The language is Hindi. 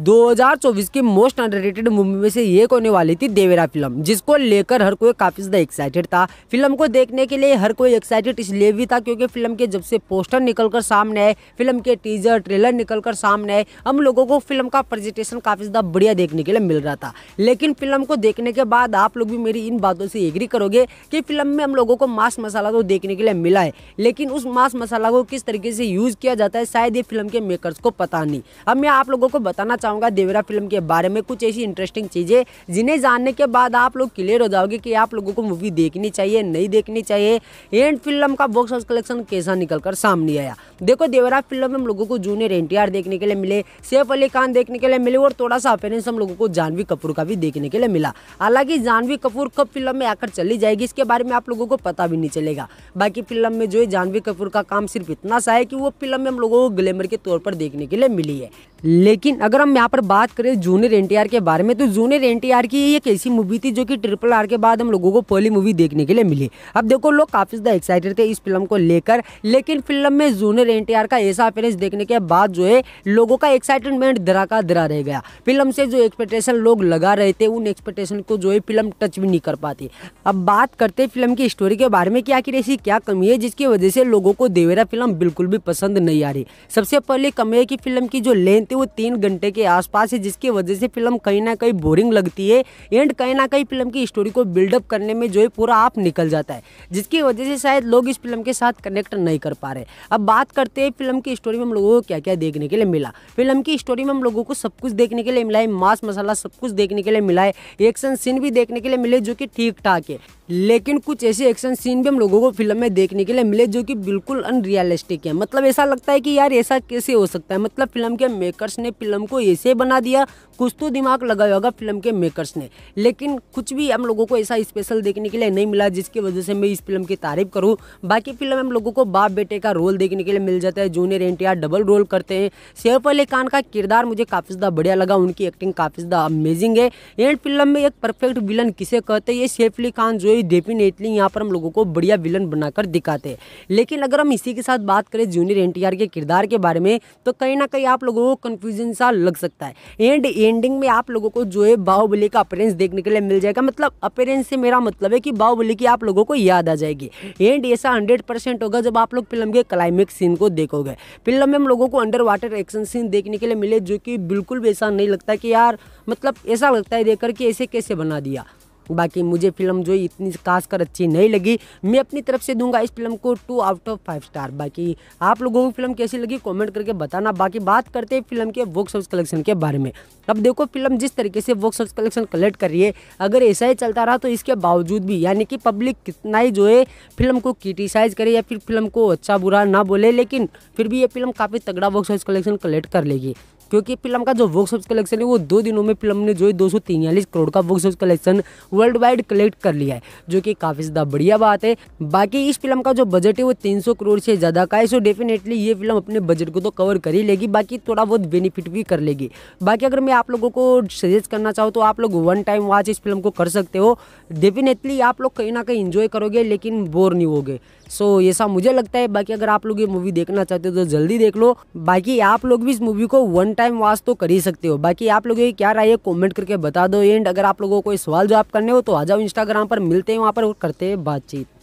2024 की मोस्ट अंडररेटेड मूवी में से एक होने वाली थी देवेरा फिल्म जिसको लेकर हर कोई काफ़ी ज़्यादा एक्साइटेड था फिल्म को देखने के लिए हर कोई एक्साइटेड इसलिए भी था क्योंकि फिल्म के जब से पोस्टर निकलकर सामने आए फिल्म के टीजर ट्रेलर निकलकर सामने आए हम लोगों को फिल्म का प्रेजेंटेशन काफ़ी ज़्यादा बढ़िया देखने के लिए मिल रहा था लेकिन फिल्म को देखने के बाद आप लोग भी मेरी इन बातों से एग्री करोगे कि फिल्म में हम लोगों को मास मसाला तो देखने के लिए मिला है लेकिन उस मास मसाला को किस तरीके से यूज़ किया जाता है शायद ये फिल्म के मेकर्स को पता नहीं अब मैं आप लोगों को बताना चाहूँगा देवरा फिल्म के बारे में कुछ ऐसी इंटरेस्टिंग चीज़ें जिन्हें जानने के बाद आप लोग क्लियर हो जाओगे कि आप लोगों को मूवी देखनी चाहिए नहीं देखनी चाहिए एंड फिल्म का बॉक्स ऑफिस कलेक्शन कैसा निकल कर सामने आया देखो देवरा फिल्म में हम लोगों को जूनियर एन देखने के लिए मिले सैफ अली खान देखने के लिए मिले और थोड़ा सा अपेरेंस हम लोगों को जानवी कपूर का भी देखने के लिए मिला हालांकि जानवी कपूर कब फिल्म में आकर चली जाएगी इसके बारे में आप लोगों को पता भी नहीं चलेगा बाकी फिल्म में जो है जानवी कपूर का काम सिर्फ इतना सा है कि वो फिल्म में हम लोगों को ग्लैमर के तौर पर देखने के लिए मिली है लेकिन अगर हम हम यहाँ पर बात करें जूनियर एन के बारे में तो जूनियर एन की एक ऐसी मूवी थी जो कि ट्रिपल आर के बाद हम लोगों को पहली मूवी देखने के लिए मिली अब देखो लोग काफ़ी ज़्यादा एक्साइटेड थे इस फिल्म को लेकर लेकिन फिल्म में जूनियर एन का ऐसा अपेरेंस देखने के बाद जो है लोगों का एक्साइटमेंट धरा का धरा रह गया फिल्म से जो एक्सपेक्टेशन लोग लगा रहे थे उन एक्सपेक्टेशन को जो है फिल्म टच भी नहीं कर पाती अब बात करते फिल्म की स्टोरी के बारे में कि आखिर ऐसी क्या कमी है जिसकी वजह से लोगों को देवेरा फिल्म बिल्कुल भी पसंद नहीं आ रही सबसे पहले कमी है कि फिल्म की जो लेंथ है वो तीन घंटे के के आसपास है जिसकी वजह से फिल्म कहीं ना कहीं बोरिंग लगती है एंड कहीं ना कहीं फिल्म की स्टोरी को बिल्डअप करने में जो है पूरा आप निकल जाता है जिसकी वजह से शायद लोग इस फिल्म के साथ कनेक्ट नहीं कर पा रहे अब बात करते हैं फिल्म की स्टोरी में हम लोगों को क्या क्या देखने के लिए मिला फिल्म की स्टोरी में हम लोगों को सब कुछ देखने के लिए मिला है मास मसाला सब कुछ देखने के लिए मिला है एक्शन सीन भी देखने के लिए मिले जो कि ठीक ठाक है लेकिन कुछ ऐसे एक्शन सीन भी हम लोगों को फिल्म में देखने के लिए मिले जो कि बिल्कुल अनरियलिस्टिक है मतलब ऐसा लगता है कि यार ऐसा कैसे हो सकता है मतलब फिल्म के मेकर्स ने फिल्म को ऐसे बना दिया कुछ तो दिमाग लगाया होगा फिल्म के मेकर्स ने लेकिन कुछ भी हम लोगों को ऐसा स्पेशल देखने के लिए नहीं मिला जिसकी वजह से मैं इस फिल्म की तारीफ करूँ बाकी फिल्म हम लोगों को बाप बेटे का रोल देखने के लिए मिल जाता है जूनियर एन डबल रोल करते हैं सैफ अली खान का किरदार मुझे काफ़ी ज़्यादा बढ़िया लगा उनकी एक्टिंग काफ़ी ज़्यादा अमेजिंग है एंड फिल्म में एक परफेक्ट विलन किसे कहते हैं ये सैफ अली खान जो है तो डेफिनेटली यहाँ पर हम लोगों को बढ़िया विलन बनाकर दिखाते हैं लेकिन अगर हम इसी के साथ बात करें जूनियर एन के किरदार के बारे में तो कहीं ना कहीं आप लोगों को कन्फ्यूजन सा लग सकता है एंड एंडिंग में आप लोगों को जो है बाहुबली का अपेरेंस देखने के लिए मिल जाएगा मतलब अपेरेंस से मेरा मतलब है कि बाहुबली की आप लोगों को याद आ जाएगी एंड ऐसा हंड्रेड होगा जब आप लोग फिल्म के क्लाइमेक्स सीन को देखोगे फिल्म में हम लोगों को अंडर वाटर एक्शन सीन देखने के लिए मिले जो कि बिल्कुल भी ऐसा नहीं लगता कि यार मतलब ऐसा लगता है देखकर कि ऐसे कैसे बना दिया बाकी मुझे फिल्म जो इतनी खासकर अच्छी नहीं लगी मैं अपनी तरफ से दूंगा इस फिल्म को two out of five star बाकी आप लोगों को फिल्म कैसी लगी कॉमेंट करके बताना बाकी बात करते हैं फिल्म के वॉक्स ऑफिस कलेक्शन के बारे में अब देखो फिल्म जिस तरीके से वॉक्स ऑफिस कलेक्शन कलेक्ट कर रही है अगर ऐसा ही चलता रहा तो इसके बावजूद भी यानी कि पब्लिक कितना ही जो है फिल्म को क्रिटिसाइज करे या फिर फिल्म को अच्छा बुरा ना बोले लेकिन फिर भी ये फिल्म काफ़ी तगड़ा वॉक्स ऑफिस कलेक्शन कलेक्ट कर लेगी क्योंकि फिल्म का जो बॉक्स ऑफिस कलेक्शन है वो दो दिनों में फिल्म ने जो है दो करोड़ का box office collection worldwide collect कर लिया है जो कि काफ़ी ज़्यादा बढ़िया बात है बाकी इस फिल्म का जो बजट है वो तीन करोड़ से ज़्यादा का है सो डेफिनेटली ये फिल्म अपने बजट को तो कवर कर ही लेगी बाकी थोड़ा बहुत बेनिफिट भी कर लेगी बाकी अगर मैं आप लोगों को सजेस्ट करना चाहूँ तो आप लोग वन टाइम वॉच इस फिल्म को कर सकते हो डेफिनेटली आप लोग कहीं ना कहीं इन्जॉय करोगे लेकिन बोर नहीं होगे सो ये सब मुझे लगता है बाकी अगर आप लोग ये मूवी देखना चाहते हो तो जल्दी देख लो बाकी आप लोग भी इस मूवी को वन टाइम वॉच तो कर ही सकते हो बाकी आप लोग ये क्या राय है कॉमेंट करके बता दो एंड अगर आप लोगों को कोई सवाल जवाब करने हो तो आ जाओ इंस्टाग्राम पर मिलते हैं वहाँ पर करते हैं बातचीत